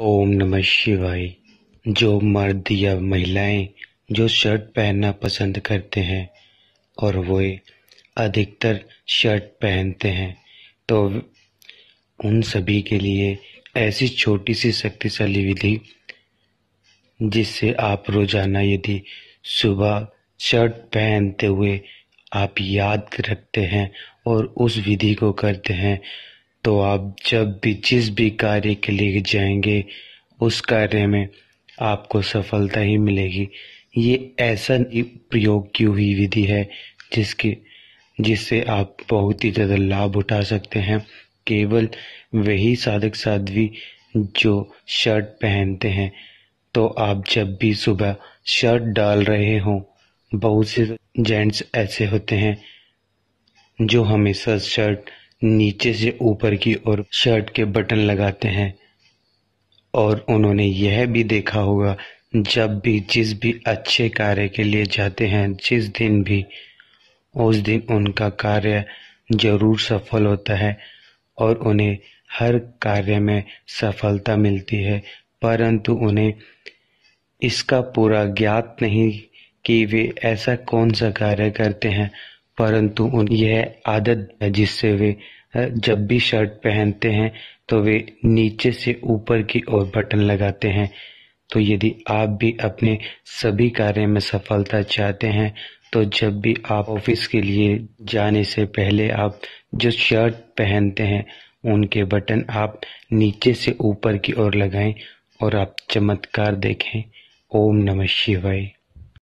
ओम नमः शिवाय जो मर्द या महिलाएं जो शर्ट पहनना पसंद करते हैं और वो अधिकतर शर्ट पहनते हैं तो उन सभी के लिए ऐसी छोटी सी शक्तिशाली विधि जिससे आप रोजाना यदि सुबह शर्ट पहनते हुए आप याद रखते हैं और उस विधि को करते हैं तो आप जब भी जिस भी कार्य के लिए जाएंगे उस कार्य में आपको सफलता ही मिलेगी ये ऐसा प्रयोग की हुई विधि है जिसके जिससे आप बहुत ही ज़्यादा लाभ उठा सकते हैं केवल वही साधक साध्वी जो शर्ट पहनते हैं तो आप जब भी सुबह शर्ट डाल रहे हों बहुत से जेंट्स ऐसे होते हैं जो हमेशा शर्ट नीचे से ऊपर की ओर शर्ट के बटन लगाते हैं और उन्होंने यह भी देखा होगा जब भी जिस भी अच्छे कार्य के लिए जाते हैं जिस दिन भी उस दिन उनका कार्य जरूर सफल होता है और उन्हें हर कार्य में सफलता मिलती है परंतु उन्हें इसका पूरा ज्ञात नहीं कि वे ऐसा कौन सा कार्य करते हैं परंतु उन यह आदत है जिससे वे जब भी शर्ट पहनते हैं तो वे नीचे से ऊपर की ओर बटन लगाते हैं तो यदि आप भी अपने सभी कार्य में सफलता चाहते हैं तो जब भी आप ऑफिस के लिए जाने से पहले आप जो शर्ट पहनते हैं उनके बटन आप नीचे से ऊपर की ओर लगाएं और आप चमत्कार देखें ओम नमः शिवाय